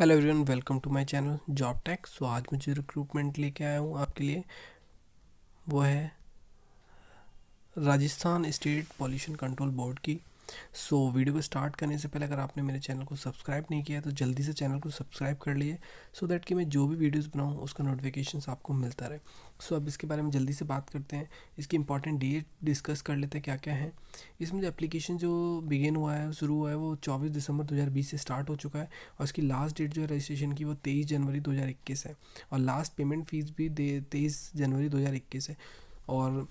hello everyone welcome to my channel Job Tech so आज मैं जो रिक्रूटमेंट लेके आया हूँ आपके लिए वो है Rajasthan state pollution control board की सो so, वीडियो को स्टार्ट करने से पहले अगर आपने मेरे चैनल को सब्सक्राइब नहीं किया तो जल्दी से चैनल को सब्सक्राइब कर लिए सो so दैट कि मैं जो भी वीडियोज़ बनाऊँ उसका नोटिफिकेशन आपको मिलता रहे सो so, अब इसके बारे में जल्दी से बात करते हैं इसकी इंपॉर्टेंट डेट डिस्कस कर लेते हैं क्या क्या है इसमें जो एप्लीकेशन जो बिगेन हुआ है शुरू हुआ है वो चौबीस दिसंबर दो से स्टार्ट हो चुका है और इसकी लास्ट डेट जो है रजिस्ट्रेशन की वो तेईस जनवरी दो है और लास्ट पेमेंट फीस भी तेईस जनवरी दो है और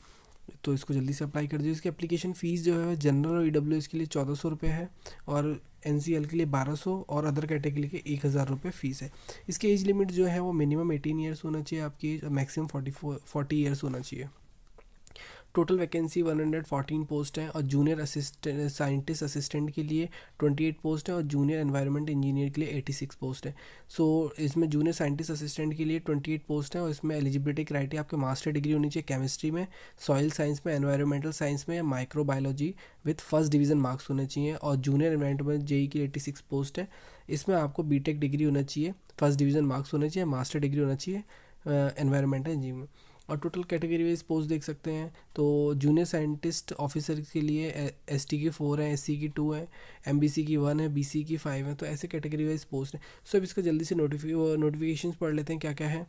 तो इसको जल्दी से अप्लाई कर दीजिए इसकी एप्लीकेशन फ़ीस जो है जनरल और ई के लिए चौदह सौ रुपये है और एन के लिए बारह सौ और अदर कैटेगरी के एक हज़ार रुपये फ़ीस है इसकी एज लिमिट जो है वो मिनिमम एटीन ईयर्स होना चाहिए आपकी एज और maximum forty four forty years होना चाहिए टोटल वैकेंसी 114 पोस्ट हैं और जूनियर असिस्टेंट साइंटिस्ट असिस्टेंट के लिए 28 पोस्ट हैं और जूनियर एनवायरनमेंट इंजीनियर के लिए 86 पोस्ट हैं सो so, इसमें जूनियर साइंटिस्ट असिस्टेंट के लिए 28 पोस्ट हैं और इसमें एलिजिबिलिटी क्राइटेरिया आपके मास्टर डिग्री होनी चाहिए केमिस्ट्री में सॉइल साइंस में एनवायरमेंटल साइंस में microbiology with first division marks होने चाहिए और जूनियर एनवायरमेंट जेई की एटी सिक्स पोस्ट है इसमें आपको बीटेक डिग्री होना चाहिए फर्स्ट डिवीजन मार्क्स होने चाहिए मास्टर डिग्री होना चाहिए एनवायरमेंटल इंजीनियर और टोटल कैटेगरी वाइज पोस्ट देख सकते हैं तो जूनियर साइंटिस्ट ऑफिसर के लिए एस टी की फोर है एस सी की टू है एम बी सी की वन है बी सी की फाइव है तो ऐसे कैटेगरी वाइज पोस्ट हैं सो अब इसका जल्दी से नोटिफिक नोटिफिकेशन पढ़ लेते हैं क्या क्या है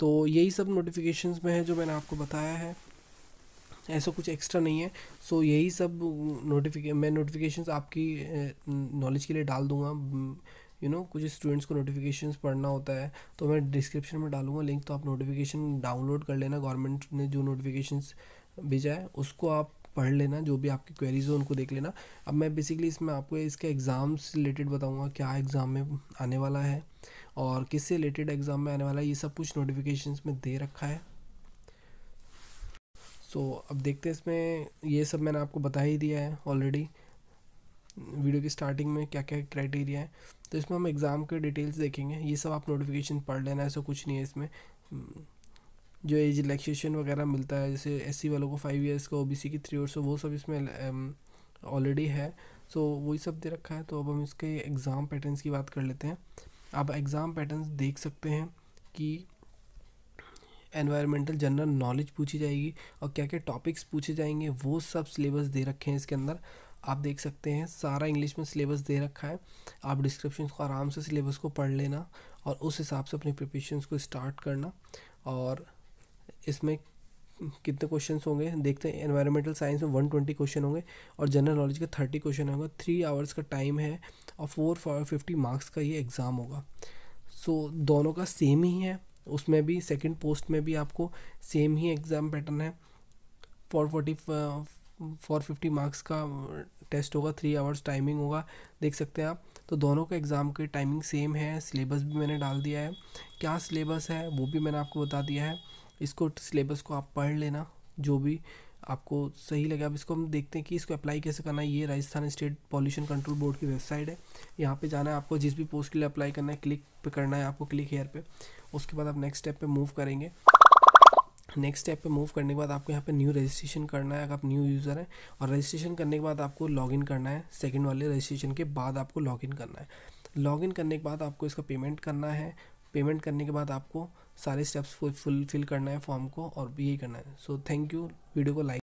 तो यही सब नोटिफिकेशन में है जो मैंने आपको बताया है ऐसा कुछ एक्स्ट्रा नहीं है सो यही सब नोटिफिके मैं नोटिफिकेशन आपकी नॉलेज के लिए डाल दूँगा यू नो कुछ स्टूडेंट्स को नोटिफिकेशन पढ़ना होता है तो मैं डिस्क्रिप्शन में डालूंगा लिंक तो आप नोटिफिकेशन डाउनलोड कर लेना गवर्नमेंट ने जो नोटिफिकेशन भेजा है उसको आप पढ़ लेना जो भी आपकी क्वेरीज हो उनको देख लेना अब मैं बेसिकली इसमें आपको इसके एग्ज़ाम से रिलेटेड बताऊँगा क्या एग्ज़ाम में आने वाला है और किससे रिलेटेड एग्ज़ाम में आने वाला है ये सब कुछ नोटिफिकेशन में दे रखा है सो so, अब देखते हैं इसमें ये सब मैंने आपको बता ही दिया है ऑलरेडी वीडियो की स्टार्टिंग में क्या क्या क्राइटेरिया है तो इसमें हम एग्ज़ाम के डिटेल्स देखेंगे ये सब आप नोटिफिकेशन पढ़ लेना ऐसा कुछ नहीं है इसमें हम्म, जो एज रिलैक्सेशन वगैरह मिलता है जैसे एस वालों को फाइव ईयर्स का ओ बी की थ्री ईयर्स तो वो सब इसमें ऑलरेडी है सो so, वही सब दे रखा है तो अब हम इसके एग्ज़ाम पैटर्न्स की बात कर लेते हैं आप एग्ज़ाम पैटर्न्स देख सकते हैं कि एनवायरमेंटल जनरल नॉलेज पूछी जाएगी और क्या क्या टॉपिक्स पूछे जाएंगे वो सब सिलेबस दे रखे हैं इसके अंदर आप देख सकते हैं सारा इंग्लिश में सिलेबस दे रखा है आप डिस्क्रिप्शन को आराम से सिलेबस को पढ़ लेना और उस हिसाब से अपने प्रिपरेशन को स्टार्ट करना और इसमें कितने क्वेश्चन होंगे देखते हैं एनवायरमेंटल साइंस में वन ट्वेंटी क्वेश्चन होंगे और जनरल नॉलेज के थर्टी क्वेश्चन होंगे थ्री आवर्स का टाइम है और फोर फिफ्टी मार्क्स का ये एग्ज़ाम होगा सो so, दोनों का सेम ही है उसमें भी सेकंड पोस्ट में भी आपको सेम ही एग्ज़ाम पैटर्न है four forty four fifty marks का टेस्ट होगा थ्री आवर्स टाइमिंग होगा देख सकते हैं आप तो दोनों के एग्ज़ाम के टाइमिंग सेम है सिलेबस भी मैंने डाल दिया है क्या सिलेबस है वो भी मैंने आपको बता दिया है इसको सिलेबस को आप पढ़ लेना जो भी आपको सही लगे अब इसको हम देखते हैं कि इसको अप्लाई कैसे करना है ये Rajasthan state pollution control board की वेबसाइट है यहाँ पे जाना है आपको जिस भी पोस्ट के लिए अप्लाई करना है क्लिक पे करना है आपको क्लिक हेयर पे उसके बाद आप नेक्स्ट स्टेप पे मूव करेंगे नेक्स्ट स्टेप पे मूव करने के बाद आपको यहाँ पे न्यू रजिस्ट्रेशन करना है अगर आप न्यू यूज़र हैं और रजिस्ट्रेशन करने के बाद आपको लॉगिन करना है सेकंड वाले रजिस्ट्रेशन के बाद आपको लॉगिन करना है लॉगिन करने के बाद आपको इसका पेमेंट करना है पेमेंट करने के बाद आपको सारे स्टेप्स फुलफिल करना है फॉर्म को और यही करना है सो थैंक यू वीडियो को लाइक